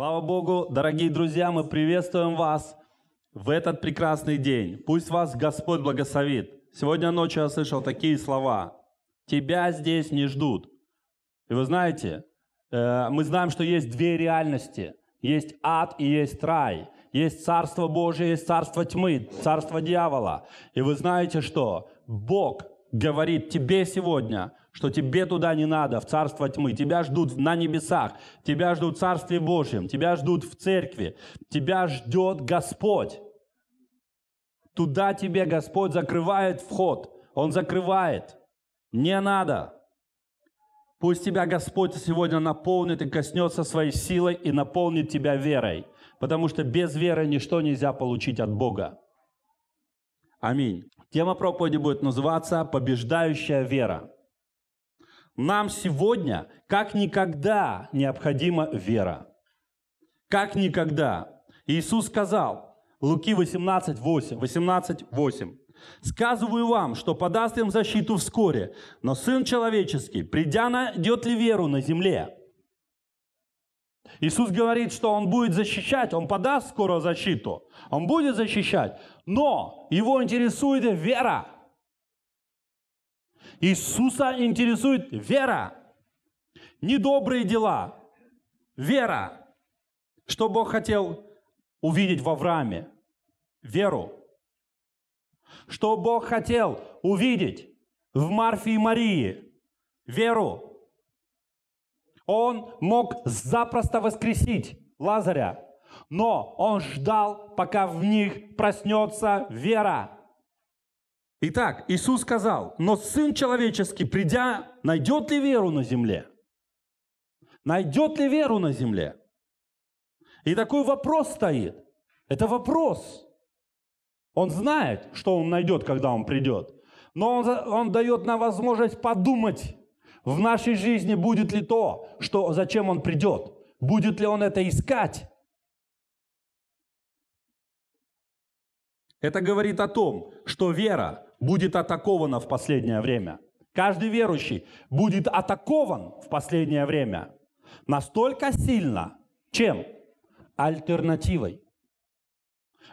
Слава Богу, дорогие друзья, мы приветствуем вас в этот прекрасный день. Пусть вас Господь благословит. Сегодня ночью я слышал такие слова. Тебя здесь не ждут. И вы знаете, э, мы знаем, что есть две реальности. Есть ад и есть рай. Есть Царство Божие, есть Царство тьмы, Царство дьявола. И вы знаете, что Бог говорит тебе сегодня, что тебе туда не надо, в царство тьмы. Тебя ждут на небесах, тебя ждут в Царстве Божьем, тебя ждут в церкви, тебя ждет Господь. Туда тебе Господь закрывает вход, Он закрывает. Не надо. Пусть тебя Господь сегодня наполнит и коснется своей силой и наполнит тебя верой, потому что без веры ничто нельзя получить от Бога. Аминь. Тема проповеди будет называться «Побеждающая вера». Нам сегодня как никогда необходима вера. Как никогда. Иисус сказал, Луки 18, 8, 18, 8. «Сказываю вам, что подаст им защиту вскоре, но Сын Человеческий, придя, найдет ли веру на земле?» Иисус говорит, что Он будет защищать, Он подаст скоро защиту, Он будет защищать, но Его интересует вера – Иисуса интересует вера, не добрые дела, вера. Что Бог хотел увидеть в Аврааме? Веру. Что Бог хотел увидеть в Марфе и Марии? Веру. Он мог запросто воскресить Лазаря, но он ждал, пока в них проснется вера. Итак, Иисус сказал, но Сын Человеческий, придя, найдет ли веру на земле? Найдет ли веру на земле? И такой вопрос стоит. Это вопрос. Он знает, что он найдет, когда он придет. Но он, он дает нам возможность подумать в нашей жизни, будет ли то, что, зачем он придет. Будет ли он это искать? Это говорит о том, что вера будет атакована в последнее время. Каждый верующий будет атакован в последнее время настолько сильно, чем альтернативой.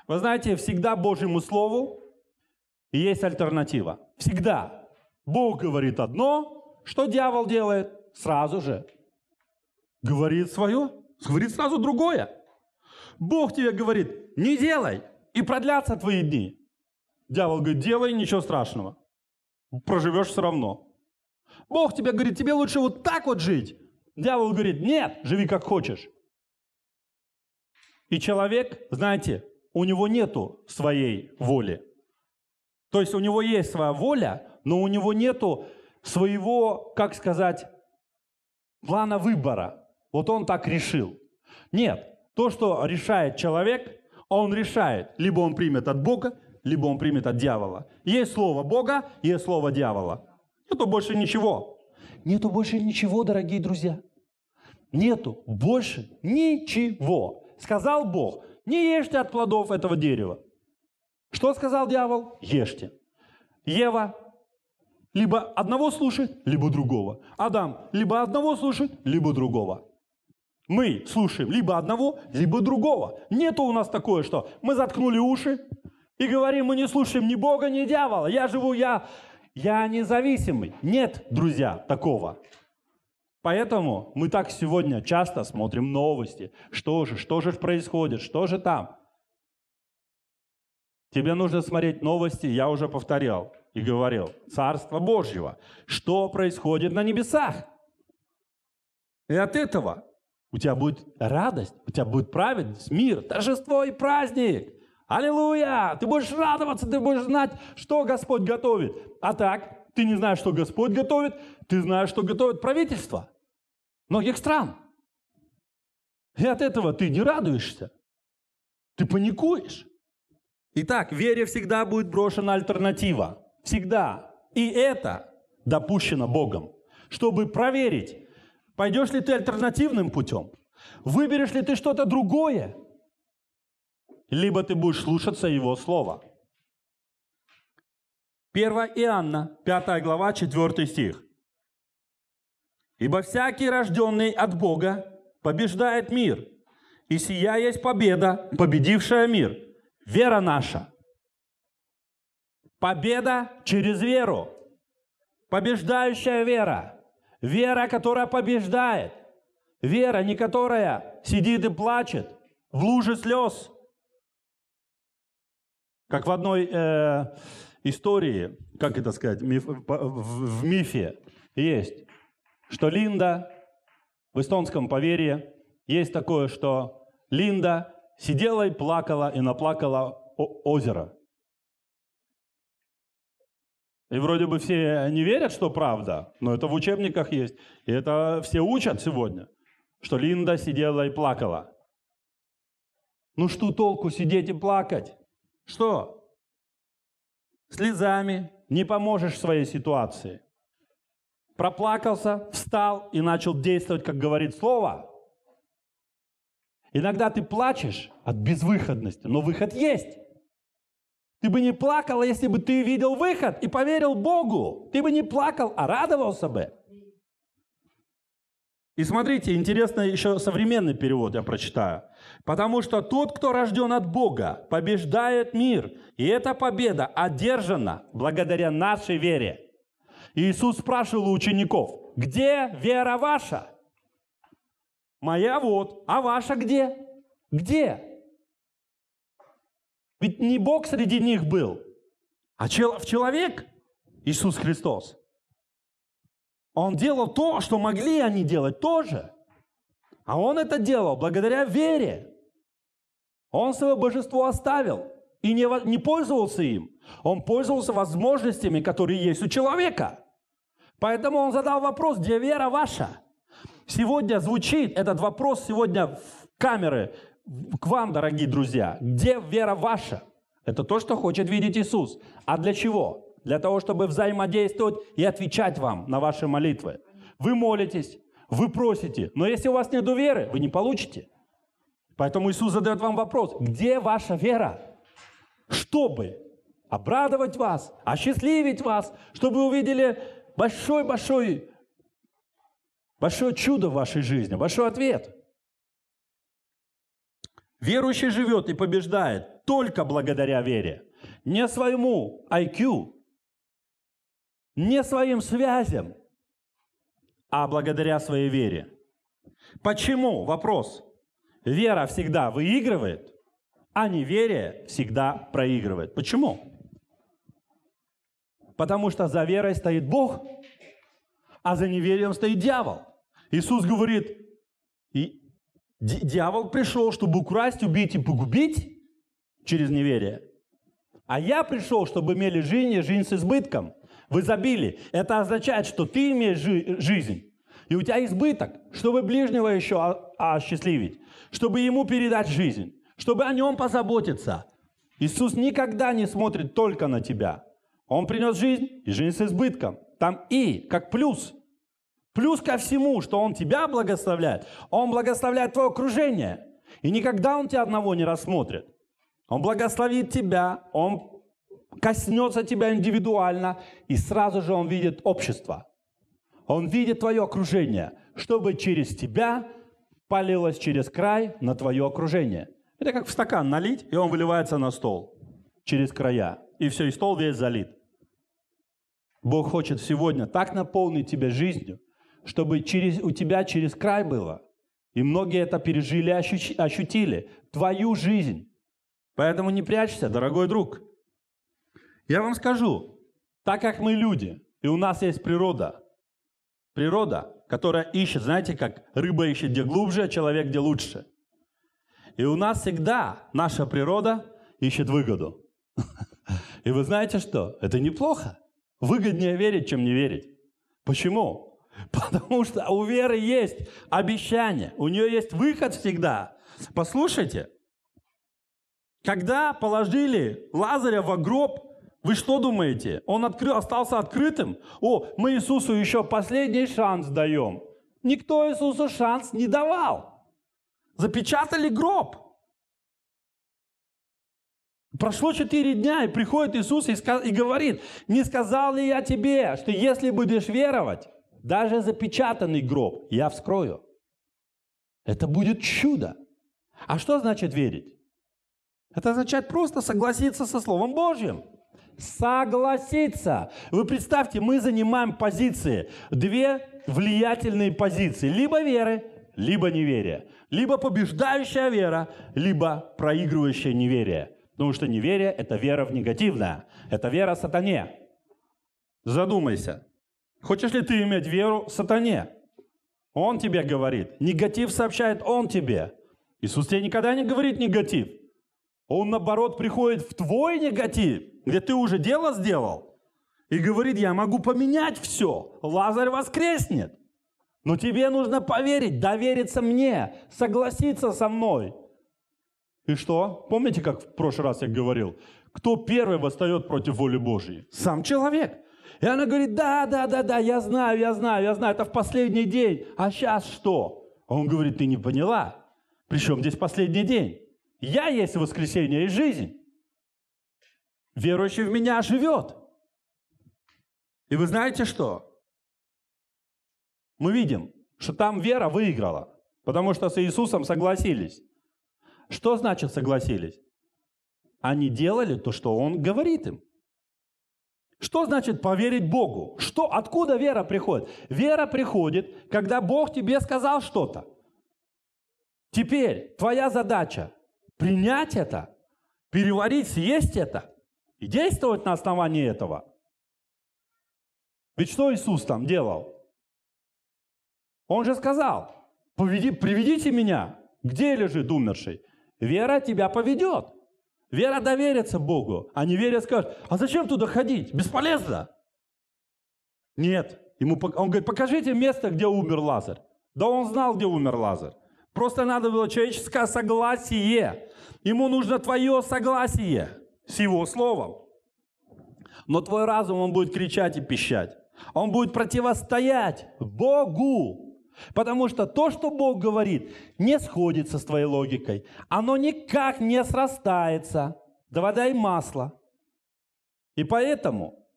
Вы знаете, всегда Божьему Слову есть альтернатива. Всегда. Бог говорит одно, что дьявол делает сразу же. Говорит свое, говорит сразу другое. Бог тебе говорит, не делай, и продлятся твои дни. Дьявол говорит, делай, ничего страшного. Проживешь все равно. Бог тебе говорит, тебе лучше вот так вот жить. Дьявол говорит, нет, живи как хочешь. И человек, знаете, у него нету своей воли. То есть у него есть своя воля, но у него нету своего, как сказать, плана выбора. Вот он так решил. Нет, то, что решает человек, он решает, либо он примет от Бога, либо он примет от дьявола. Есть слово Бога, есть слово дьявола. Нету больше ничего. Нету больше ничего, дорогие друзья. Нету больше ничего. Сказал Бог, не ешьте от плодов этого дерева. Что сказал дьявол? Ешьте. Ева, либо одного слушай, либо другого. Адам, либо одного слушай, либо другого. Мы слушаем либо одного, либо другого. Нету у нас такое, что мы заткнули уши, и говорим, мы не слушаем ни Бога, ни дьявола. Я живу, я, я независимый. Нет, друзья, такого. Поэтому мы так сегодня часто смотрим новости. Что же, что же происходит, что же там? Тебе нужно смотреть новости, я уже повторял и говорил, Царство Божьего. Что происходит на небесах? И от этого у тебя будет радость, у тебя будет праведность, мир, торжество и праздник. Аллилуйя! Ты будешь радоваться, ты будешь знать, что Господь готовит. А так, ты не знаешь, что Господь готовит, ты знаешь, что готовит правительство многих стран. И от этого ты не радуешься, ты паникуешь. Итак, вере всегда будет брошена альтернатива. Всегда. И это допущено Богом, чтобы проверить, пойдешь ли ты альтернативным путем, выберешь ли ты что-то другое – либо ты будешь слушаться Его Слова. 1 Иоанна, 5 глава, 4 стих. «Ибо всякий, рожденный от Бога, побеждает мир, и сия есть победа, победившая мир, вера наша». Победа через веру. Побеждающая вера. Вера, которая побеждает. Вера, не которая сидит и плачет в луже слез – как в одной э, истории, как это сказать, миф, в, в мифе есть, что Линда в эстонском поверье есть такое, что Линда сидела и плакала, и наплакала озеро. И вроде бы все не верят, что правда, но это в учебниках есть. И это все учат сегодня, что Линда сидела и плакала. Ну что толку сидеть и плакать? что? Слезами не поможешь своей ситуации. Проплакался, встал и начал действовать, как говорит слово. Иногда ты плачешь от безвыходности, но выход есть. Ты бы не плакал, если бы ты видел выход и поверил Богу. Ты бы не плакал, а радовался бы. И смотрите, интересно еще современный перевод я прочитаю. Потому что тот, кто рожден от Бога, побеждает мир. И эта победа одержана благодаря нашей вере. Иисус спрашивал у учеников, где вера ваша? Моя вот, а ваша где? Где? Ведь не Бог среди них был, а в человек Иисус Христос. Он делал то, что могли они делать тоже. А он это делал благодаря вере. Он свое божество оставил и не, не пользовался им. Он пользовался возможностями, которые есть у человека. Поэтому он задал вопрос, где вера ваша? Сегодня звучит этот вопрос сегодня в камеры к вам, дорогие друзья. Где вера ваша? Это то, что хочет видеть Иисус. А для чего? для того, чтобы взаимодействовать и отвечать вам на ваши молитвы. Вы молитесь, вы просите, но если у вас нет веры, вы не получите. Поэтому Иисус задает вам вопрос, где ваша вера? Чтобы обрадовать вас, осчастливить вас, чтобы вы увидели большой-большой Большое чудо в вашей жизни, большой ответ. Верующий живет и побеждает только благодаря вере. Не своему IQ, не своим связям, а благодаря своей вере. Почему? Вопрос. Вера всегда выигрывает, а неверие всегда проигрывает. Почему? Потому что за верой стоит Бог, а за неверием стоит дьявол. Иисус говорит, и дьявол пришел, чтобы украсть, убить и погубить через неверие. А я пришел, чтобы имели жизнь и жизнь с избытком в изобилии. Это означает, что ты имеешь жизнь, и у тебя избыток, чтобы ближнего еще осчастливить, чтобы ему передать жизнь, чтобы о нем позаботиться. Иисус никогда не смотрит только на тебя. Он принес жизнь и жизнь с избытком. Там «и» как плюс. Плюс ко всему, что Он тебя благословляет, Он благословляет твое окружение. И никогда Он тебя одного не рассмотрит. Он благословит тебя, Он коснется тебя индивидуально, и сразу же он видит общество. Он видит твое окружение, чтобы через тебя полилось через край на твое окружение. Это как в стакан налить, и он выливается на стол через края. И все, и стол весь залит. Бог хочет сегодня так наполнить тебя жизнью, чтобы через, у тебя через край было. И многие это пережили, ощутили. Твою жизнь. Поэтому не прячься, дорогой друг. Я вам скажу, так как мы люди, и у нас есть природа, природа, которая ищет, знаете, как рыба ищет где глубже, а человек где лучше. И у нас всегда наша природа ищет выгоду. И вы знаете что? Это неплохо. Выгоднее верить, чем не верить. Почему? Потому что у веры есть обещание, у нее есть выход всегда. Послушайте, когда положили Лазаря в гроб, вы что думаете? Он откры... остался открытым? О, мы Иисусу еще последний шанс даем. Никто Иисусу шанс не давал. Запечатали гроб. Прошло четыре дня, и приходит Иисус и, сказ... и говорит, не сказал ли я тебе, что если будешь веровать, даже запечатанный гроб я вскрою. Это будет чудо. А что значит верить? Это означает просто согласиться со Словом Божьим согласиться. Вы представьте, мы занимаем позиции, две влиятельные позиции, либо веры, либо неверия, либо побеждающая вера, либо проигрывающая неверие. Потому что неверие – это вера в негативное, это вера в сатане. Задумайся, хочешь ли ты иметь веру в сатане? Он тебе говорит, негатив сообщает он тебе. Иисус тебе никогда не говорит негатив. Он, наоборот, приходит в твой негатив, где ты уже дело сделал, и говорит, я могу поменять все, Лазарь воскреснет. Но тебе нужно поверить, довериться мне, согласиться со мной. И что? Помните, как в прошлый раз я говорил? Кто первый восстает против воли Божьей? Сам человек. И она говорит, да, да, да, да, я знаю, я знаю, я знаю, это в последний день. А сейчас что? А он говорит, ты не поняла. Причем здесь последний день? Я есть воскресение и жизнь. Верующий в меня живет. И вы знаете что? Мы видим, что там вера выиграла, потому что с Иисусом согласились. Что значит согласились? Они делали то, что Он говорит им. Что значит поверить Богу? Что, откуда вера приходит? Вера приходит, когда Бог тебе сказал что-то. Теперь твоя задача принять это, переварить, съесть это и действовать на основании этого. Ведь что Иисус там делал? Он же сказал, Поведи, приведите меня, где лежит умерший? Вера тебя поведет. Вера доверится Богу, а неверие скажет, а зачем туда ходить? Бесполезно. Нет. Ему, он говорит, покажите место, где умер Лазарь. Да он знал, где умер Лазарь. Просто надо было человеческое согласие. Ему нужно твое согласие с его словом. Но твой разум, он будет кричать и пищать. Он будет противостоять Богу. Потому что то, что Бог говорит, не сходится с твоей логикой. Оно никак не срастается. Да вода и масло. И поэтому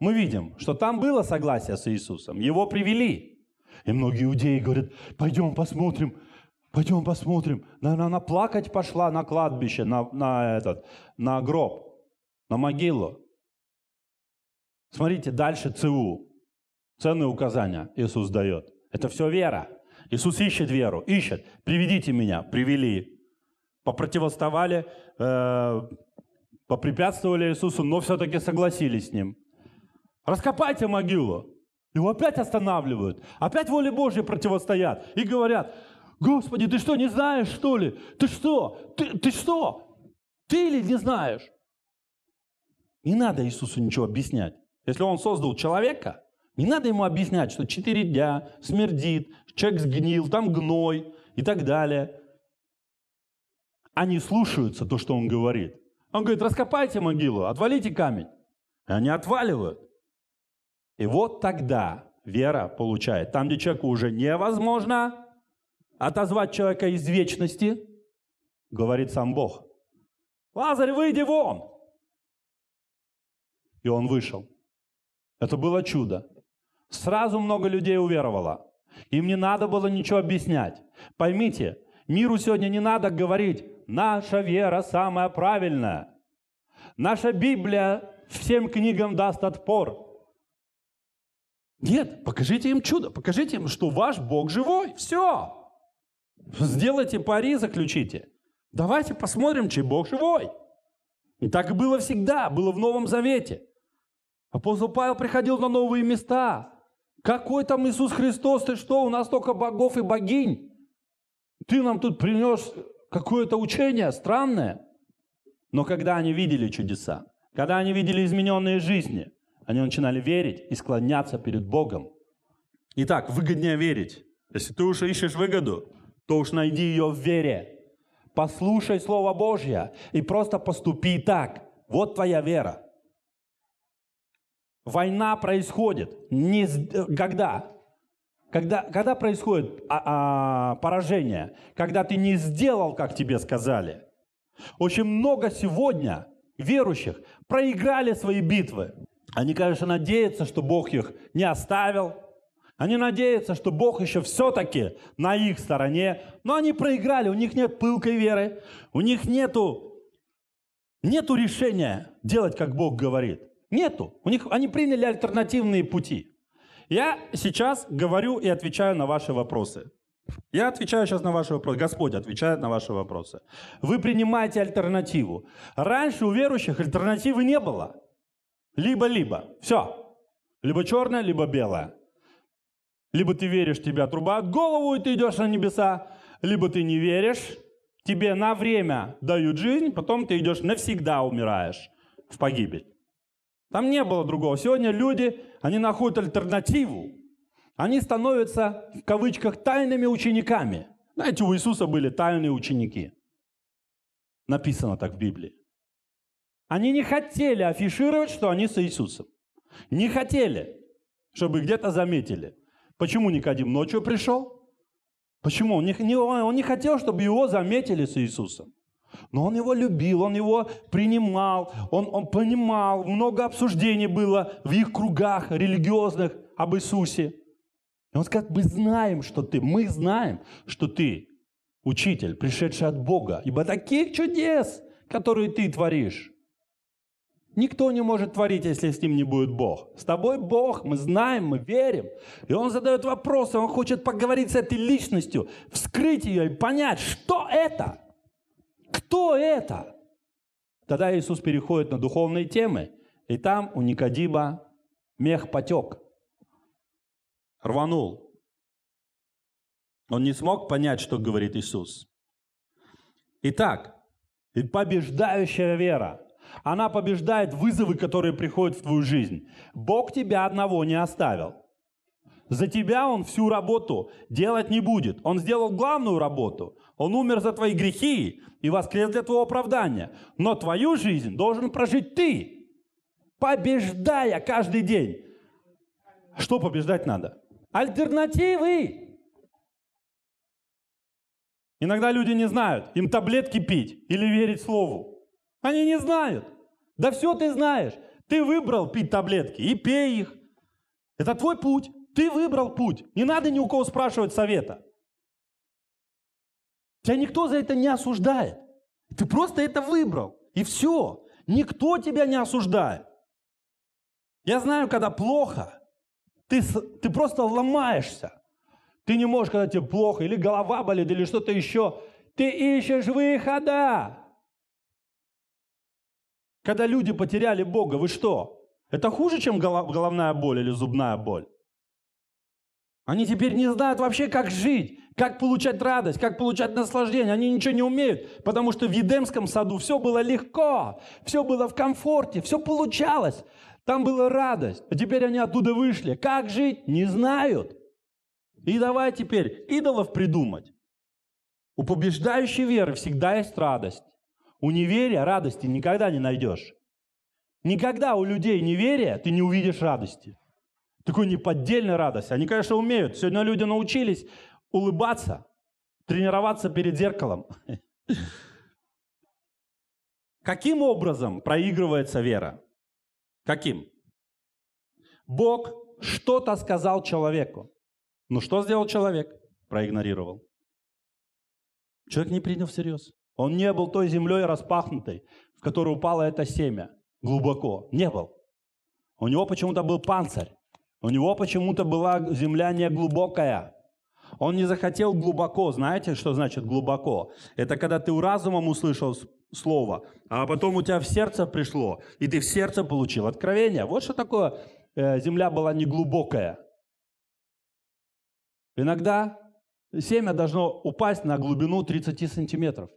мы видим, что там было согласие с Иисусом. Его привели. И многие иудеи говорят, пойдем посмотрим, пойдем посмотрим. Наверное, она плакать пошла на кладбище, на, на, этот, на гроб, на могилу. Смотрите, дальше ЦУ. Ценные указания Иисус дает. Это все вера. Иисус ищет веру, ищет. Приведите меня, привели. Попротивоставали, э, попрепятствовали Иисусу, но все-таки согласились с ним. Раскопайте могилу. Его опять останавливают, опять воле Божьей противостоят и говорят, Господи, ты что, не знаешь, что ли? Ты что? Ты, ты что? Ты ли не знаешь? Не надо Иисусу ничего объяснять. Если он создал человека, не надо ему объяснять, что четыре дня смердит, человек сгнил, там гной и так далее. Они слушаются то, что он говорит. Он говорит, раскопайте могилу, отвалите камень. И они отваливают. И вот тогда вера получает. Там, где человеку уже невозможно отозвать человека из вечности, говорит сам Бог. Лазарь, выйди вон! И он вышел. Это было чудо. Сразу много людей уверовало. Им не надо было ничего объяснять. Поймите, миру сегодня не надо говорить, наша вера самая правильная. Наша Библия всем книгам даст отпор. Нет, покажите им чудо, покажите им, что ваш Бог живой. Все. Сделайте пари, заключите. Давайте посмотрим, чей Бог живой. И так и было всегда, было в Новом Завете. Апостол Павел приходил на новые места. Какой там Иисус Христос, ты что, у нас только богов и богинь. Ты нам тут принес какое-то учение странное. Но когда они видели чудеса, когда они видели измененные жизни – они начинали верить и склоняться перед Богом. Итак, выгоднее верить. Если ты уже ищешь выгоду, то уж найди ее в вере. Послушай Слово Божье и просто поступи так. Вот твоя вера. Война происходит не э, когда? Когда, когда происходит а, а, поражение? Когда ты не сделал, как тебе сказали. Очень много сегодня верующих проиграли свои битвы. Они, конечно, надеются, что Бог их не оставил. Они надеются, что Бог еще все-таки на их стороне. Но они проиграли, у них нет пылкой веры, у них нету, нету решения делать, как Бог говорит. Нету. У них, они приняли альтернативные пути. Я сейчас говорю и отвечаю на ваши вопросы. Я отвечаю сейчас на ваши вопросы. Господь отвечает на ваши вопросы. Вы принимаете альтернативу. Раньше у верующих альтернативы не было. Либо-либо. Все. Либо черное, либо белое. Либо ты веришь, тебя отрубают голову, и ты идешь на небеса. Либо ты не веришь, тебе на время дают жизнь, потом ты идешь навсегда умираешь в погибель. Там не было другого. Сегодня люди, они находят альтернативу. Они становятся, в кавычках, тайными учениками. Знаете, у Иисуса были тайные ученики. Написано так в Библии. Они не хотели афишировать, что они с Иисусом. Не хотели, чтобы где-то заметили. Почему Никодим ночью пришел? Почему? Он не, он не хотел, чтобы его заметили с Иисусом. Но он его любил, он его принимал, он, он понимал, много обсуждений было в их кругах религиозных об Иисусе. И он сказал, мы знаем, что ты, мы знаем, что ты учитель, пришедший от Бога, ибо таких чудес, которые ты творишь, Никто не может творить, если с ним не будет Бог. С тобой Бог, мы знаем, мы верим. И он задает вопросы, он хочет поговорить с этой личностью, вскрыть ее и понять, что это, кто это. Тогда Иисус переходит на духовные темы, и там у Никодима мех потек, рванул. Он не смог понять, что говорит Иисус. Итак, побеждающая вера – она побеждает вызовы, которые приходят в твою жизнь. Бог тебя одного не оставил. За тебя Он всю работу делать не будет. Он сделал главную работу. Он умер за твои грехи и воскрес для твоего оправдания. Но твою жизнь должен прожить ты, побеждая каждый день. Что побеждать надо? Альтернативы. Иногда люди не знают, им таблетки пить или верить слову. Они не знают. Да все ты знаешь. Ты выбрал пить таблетки и пей их. Это твой путь. Ты выбрал путь. Не надо ни у кого спрашивать совета. Тебя никто за это не осуждает. Ты просто это выбрал. И все. Никто тебя не осуждает. Я знаю, когда плохо, ты, ты просто ломаешься. Ты не можешь, когда тебе плохо, или голова болит, или что-то еще. Ты ищешь выхода. Когда люди потеряли Бога, вы что? Это хуже, чем головная боль или зубная боль? Они теперь не знают вообще, как жить, как получать радость, как получать наслаждение. Они ничего не умеют, потому что в Едемском саду все было легко, все было в комфорте, все получалось. Там была радость. А теперь они оттуда вышли. Как жить? Не знают. И давай теперь идолов придумать. У побеждающей веры всегда есть радость. У неверия радости никогда не найдешь. Никогда у людей неверия ты не увидишь радости. Такой неподдельной радости. Они, конечно, умеют. Сегодня люди научились улыбаться, тренироваться перед зеркалом. Каким образом проигрывается вера? Каким? Бог что-то сказал человеку. Ну что сделал человек? Проигнорировал. Человек не принял всерьез. Он не был той землей распахнутой, в которую упало это семя глубоко. Не был. У него почему-то был панцирь. У него почему-то была земля не глубокая. Он не захотел глубоко. Знаете, что значит глубоко? Это когда ты у разумом услышал слово, а потом у тебя в сердце пришло, и ты в сердце получил откровение. Вот что такое э, земля была не глубокая. Иногда семя должно упасть на глубину 30 сантиметров.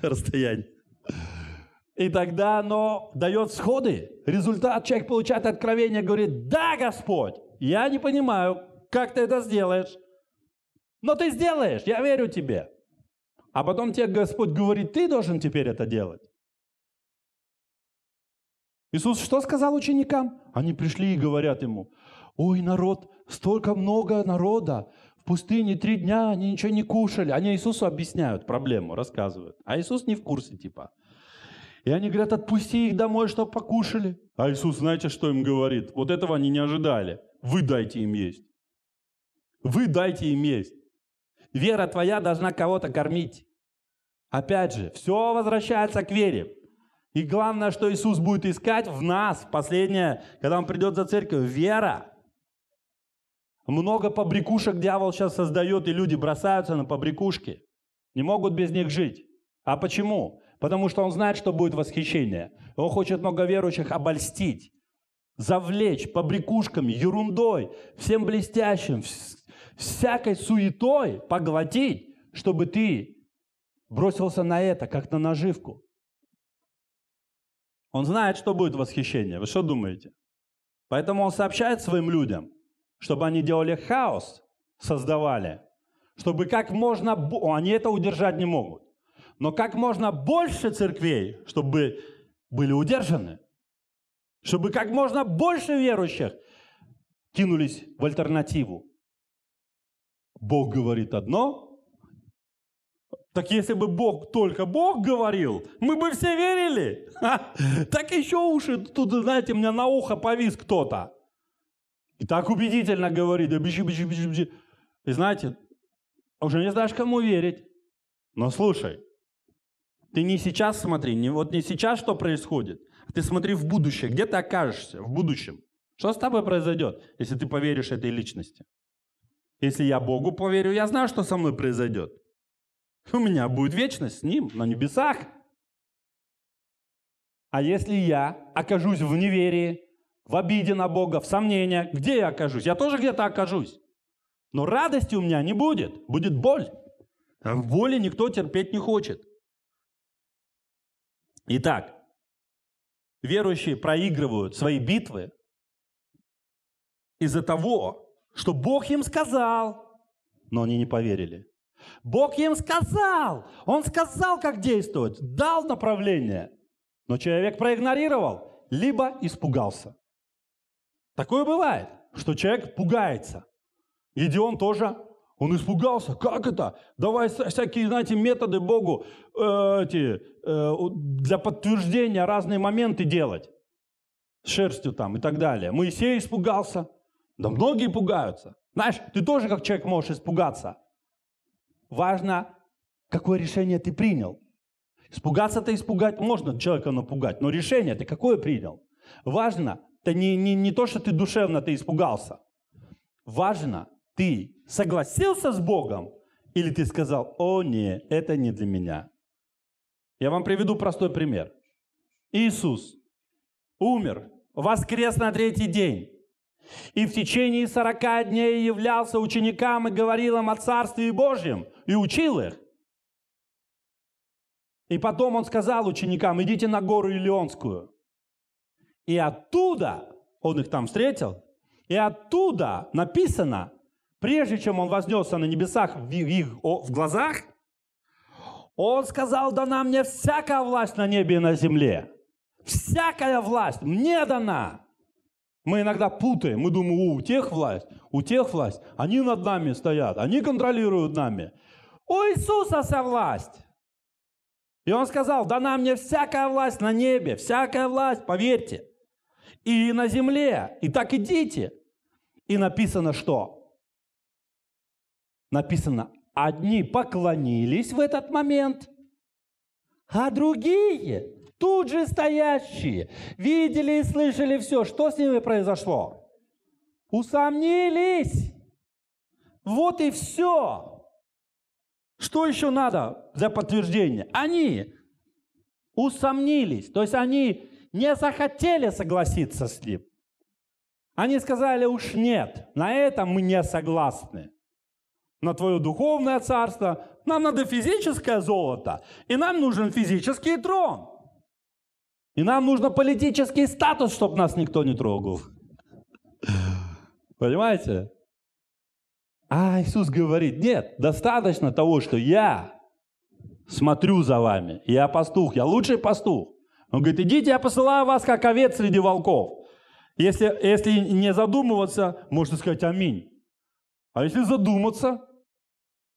расстояние. И тогда оно дает сходы. Результат, человек получает откровение, говорит, да, Господь, я не понимаю, как ты это сделаешь, но ты сделаешь, я верю тебе. А потом тебе Господь говорит, ты должен теперь это делать. Иисус что сказал ученикам? Они пришли и говорят ему, ой, народ, столько много народа, пустыне три дня, они ничего не кушали. Они Иисусу объясняют проблему, рассказывают. А Иисус не в курсе, типа. И они говорят, отпусти их домой, чтобы покушали. А Иисус, знаете, что им говорит? Вот этого они не ожидали. Вы дайте им есть. Вы дайте им есть. Вера твоя должна кого-то кормить. Опять же, все возвращается к вере. И главное, что Иисус будет искать в нас, последнее, когда Он придет за церковью, вера – много побрякушек дьявол сейчас создает, и люди бросаются на побрякушки. Не могут без них жить. А почему? Потому что он знает, что будет восхищение. Он хочет много верующих обольстить, завлечь побрякушками, ерундой, всем блестящим, всякой суетой поглотить, чтобы ты бросился на это, как на наживку. Он знает, что будет восхищение. Вы что думаете? Поэтому он сообщает своим людям – чтобы они делали хаос, создавали, чтобы как можно... Они это удержать не могут. Но как можно больше церквей, чтобы были удержаны, чтобы как можно больше верующих кинулись в альтернативу. Бог говорит одно. Так если бы Бог только Бог говорил, мы бы все верили. Ха! Так еще уши тут, знаете, мне на ухо повис кто-то. И так убедительно говорит, да бичи, бичи, бичи, бичи. И знаете, уже не знаешь, кому верить. Но слушай, ты не сейчас смотри, не, вот не сейчас, что происходит, а ты смотри в будущее, где ты окажешься в будущем. Что с тобой произойдет, если ты поверишь этой личности? Если я Богу поверю, я знаю, что со мной произойдет. У меня будет вечность с Ним на небесах. А если я окажусь в неверии, в обиде на Бога, в сомнениях. Где я окажусь? Я тоже где-то окажусь. Но радости у меня не будет, будет боль. А в боли никто терпеть не хочет. Итак, верующие проигрывают свои битвы из-за того, что Бог им сказал, но они не поверили. Бог им сказал, Он сказал, как действовать, дал направление, но человек проигнорировал, либо испугался. Такое бывает, что человек пугается. Гедеон тоже. Он испугался. Как это? Давай всякие, знаете, методы Богу э, эти, э, для подтверждения разные моменты делать. С шерстью там и так далее. Моисей испугался. Да многие пугаются. Знаешь, ты тоже как человек можешь испугаться. Важно, какое решение ты принял. Испугаться-то испугать можно человека напугать, но решение ты какое принял? Важно, это не, не, не то, что ты душевно ты испугался. Важно, ты согласился с Богом или ты сказал, о не, это не для меня. Я вам приведу простой пример. Иисус умер, воскрес на третий день. И в течение 40 дней являлся ученикам и говорил им о Царстве Божьем и учил их. И потом он сказал ученикам, идите на гору Илионскую. И оттуда, он их там встретил, и оттуда написано, прежде чем он вознесся на небесах в их в глазах, он сказал, дана мне всякая власть на небе и на земле. Всякая власть мне дана. Мы иногда путаем, мы думаем, у тех власть, у тех власть, они над нами стоят, они контролируют нами. У Иисуса вся власть. И он сказал, дана мне всякая власть на небе, всякая власть, поверьте и на земле. И так идите. И написано что? Написано, одни поклонились в этот момент, а другие, тут же стоящие, видели и слышали все. Что с ними произошло? Усомнились. Вот и все. Что еще надо за подтверждение? Они усомнились. То есть они не захотели согласиться с ним. Они сказали, уж нет, на этом мы не согласны. На твое духовное царство нам надо физическое золото, и нам нужен физический трон. И нам нужно политический статус, чтобы нас никто не трогал. Понимаете? А Иисус говорит, нет, достаточно того, что я смотрю за вами. Я пастух, я лучший пастух. Он говорит, идите, я посылаю вас, как овец среди волков. Если, если не задумываться, можно сказать аминь. А если задуматься,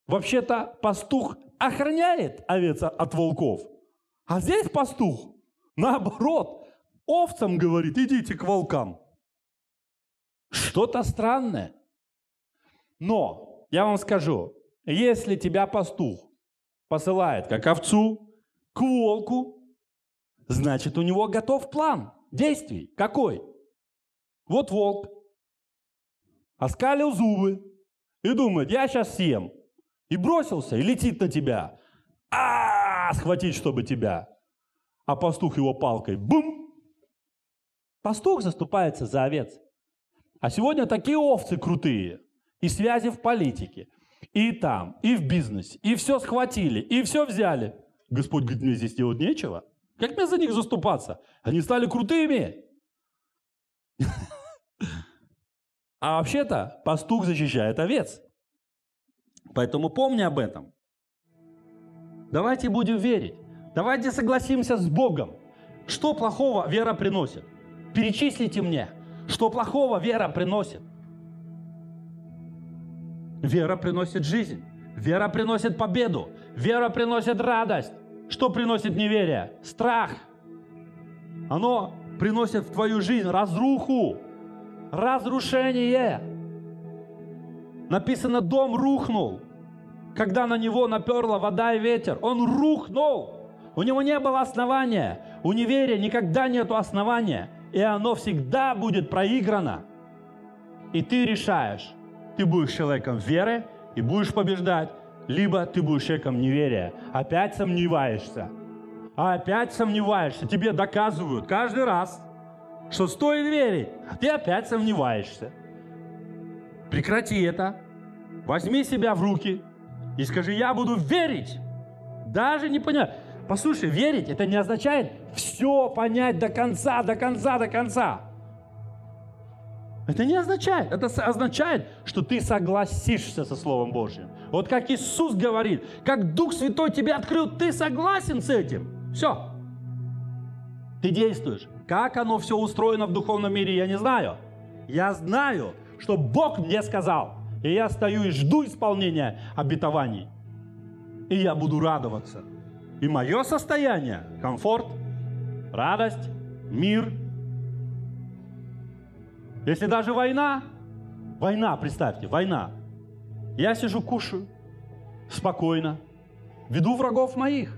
вообще-то пастух охраняет овец от волков. А здесь пастух, наоборот, овцам говорит, идите к волкам. Что-то странное. Но я вам скажу, если тебя пастух посылает как овцу, к волку, значит, у него готов план действий. Какой? Вот волк оскалил зубы и думает, я сейчас съем. И бросился, и летит на тебя. А, схватить, чтобы тебя. А пастух его палкой, бум! Пастух заступается за овец. А сегодня такие овцы крутые. И связи в политике, и там, и в бизнесе, и все схватили, и все взяли. Господь говорит, мне здесь делать нечего. Как мне за них заступаться? Они стали крутыми. А вообще-то пастух защищает овец. Поэтому помни об этом. Давайте будем верить. Давайте согласимся с Богом. Что плохого вера приносит? Перечислите мне, что плохого вера приносит. Вера приносит жизнь. Вера приносит победу. Вера приносит радость. Что приносит неверие? Страх. Оно приносит в твою жизнь разруху, разрушение. Написано, дом рухнул, когда на него наперла вода и ветер. Он рухнул. У него не было основания. У неверия никогда нет основания. И оно всегда будет проиграно. И ты решаешь, ты будешь человеком веры и будешь побеждать, либо ты будешь человеком неверия. Опять сомневаешься. А опять сомневаешься. Тебе доказывают каждый раз, что стоит верить. А ты опять сомневаешься. Прекрати это. Возьми себя в руки и скажи, я буду верить. Даже не понять. Послушай, верить это не означает все понять до конца, до конца, до конца. Это не означает. Это означает, что ты согласишься со Словом Божьим. Вот как Иисус говорит, как Дух Святой тебе открыл, ты согласен с этим. Все. Ты действуешь. Как оно все устроено в духовном мире, я не знаю. Я знаю, что Бог мне сказал. И я стою и жду исполнения обетований. И я буду радоваться. И мое состояние, комфорт, радость, мир. Если даже война, война, представьте, война – я сижу, кушаю, спокойно, веду врагов моих.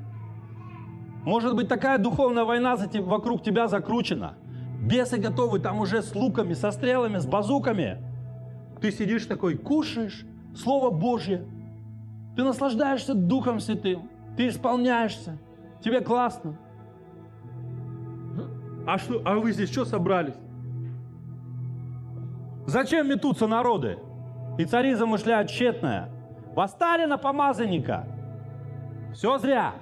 Может быть, такая духовная война вокруг тебя закручена. Бесы готовы там уже с луками, со стрелами, с базуками. Ты сидишь такой, кушаешь Слово Божье. Ты наслаждаешься Духом Святым. Ты исполняешься. Тебе классно. А, что, а вы здесь что собрались? Зачем метутся народы? И цари замышляют тщетное. Восстали на помазанника. Все зря.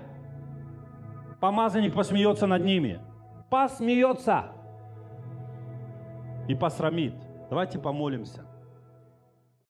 Помазанник посмеется над ними. Посмеется. И посрамит. Давайте помолимся.